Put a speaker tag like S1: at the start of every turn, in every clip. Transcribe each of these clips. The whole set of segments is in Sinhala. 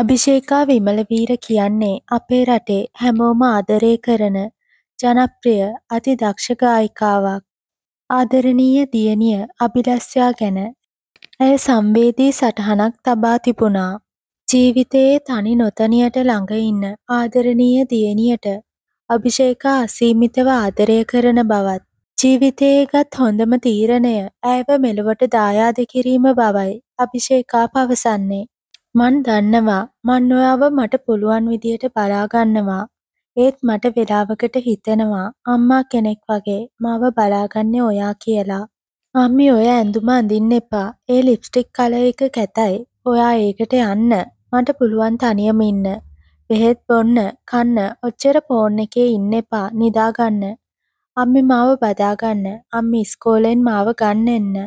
S1: අභිෂේකා විමලවීර කියන්නේ අපේ රටේ හැමෝම ආදරය කරන ජනප්‍රිය අති දක්ෂ ගායිකාවක්. ආදරණීය දියණිය අභිලස්යා ගැන ඇය සංවේදී සටහනක් තබා තිබුණා. ජීවිතයේ තනි නොතනියට ළඟ ඉන්න ආදරණීය දියණියට අභිෂේකා අසීමිතව ආදරය කරන බවත් ජීවිතයේ ගත් හොඳම තීරණය ඇයව මෙලොවට දායාද කිරීම බවයි අභිෂේකා පවසන්නේ. මන් දන්නවා මන් ඔයාව මට පුළුවන් විදියට බලාගන්නවා. ඒත් මට වෙලාවකට හිතෙනවා අම්මා කෙනෙක් වගේ මාව බලාගන්නේ ඔයා කියලා. අම්මි ඔය ඇඳුම අඳින්න එපා. ඒ ලිප්ස්ටික් කලර් එක කැතයි. ඔයා ඒකට යන්න. මට පුළුවන් තනියම ඉන්න. බෙහෙත් බොන්න, කන්න, ඔච්චර ෆෝන් එකේ ඉන්න එපා. නිදාගන්න. අම්මි මාව බදාගන්න. අම්මි ඉස්කෝලෙන් මාව ගන්න එන්න.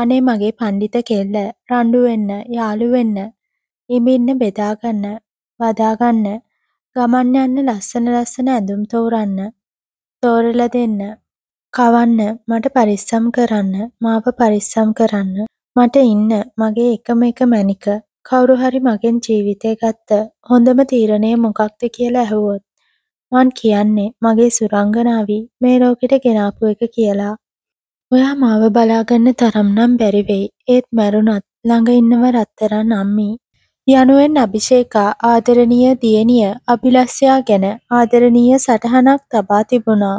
S1: අනේ මගේ පණ්ඩිත කෙල්ල රණ්ඩු වෙන්න යාළු වෙන්න ඉඹින්න බෙදා ගන්න වදා ගන්න ගමන් යන්න ලස්සන ලස්සන ඇඳුම් තෝරන්න තෝරලා දෙන්න කවන්න මට පරිස්සම් කරන්න මාව පරිස්සම් කරන්න මට ඉන්න මගේ එකම එක මැනික කවුරු හරි මගෙන් ජීවිතය ගත්ත හොඳම තීරණය මොකක්ද කියලා ඇහුවොත් මන් කියන්නේ මගේ සුරංගනාවී මේ ලෝකෙට ගෙනාපු එක කියලා ඔයා මාව බලාගන්න තරම්නම් බැරි වෙයි. ඒත් මැරුණත් ළඟ ඉන්නව රත්තරන් අම්මී. යනුවෙන් අභිෂේකා ආදරණීය දියණිය අභිලස්යා ගැන ආදරණීය සටහනක් තබා තිබුණා.